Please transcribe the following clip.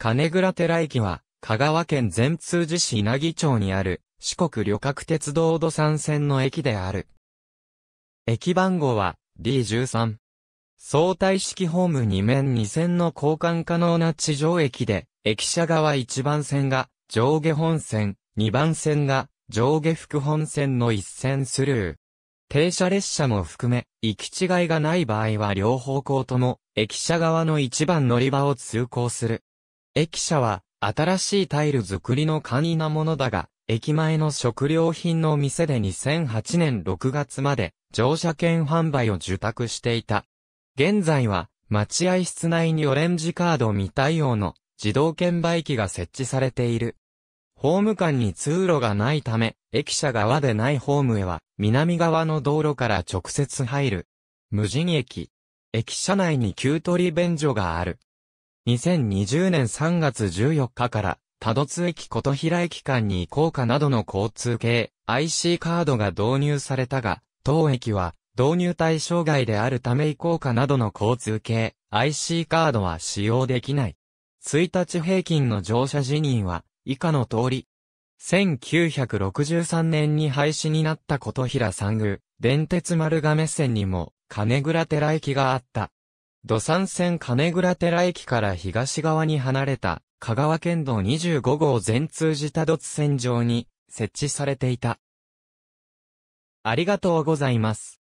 金倉寺駅は、香川県全通寺市稲城町にある、四国旅客鉄道土産線の駅である。駅番号は D13。相対式ホーム2面2線の交換可能な地上駅で、駅舎側1番線が上下本線、2番線が上下副本線の一線スルー。停車列車も含め、行き違いがない場合は両方向とも、駅舎側の1番乗り場を通行する。駅舎は、新しいタイル作りの簡易なものだが、駅前の食料品の店で2008年6月まで乗車券販売を受託していた。現在は待合室内にオレンジカード未対応の自動券売機が設置されている。ホーム間に通路がないため、駅舎側でないホームへは南側の道路から直接入る。無人駅。駅舎内に給取便所がある。2020年3月14日から、多度津駅琴平駅間にこうかなどの交通系 IC カードが導入されたが、当駅は導入対象外であるため移行かなどの交通系 IC カードは使用できない。1日平均の乗車辞任は以下の通り。1963年に廃止になった琴平三宮、電鉄丸亀線にも金倉寺駅があった。土産線金倉寺駅から東側に離れた、香川県道25号全通寺多突線上に設置されていた。ありがとうございます。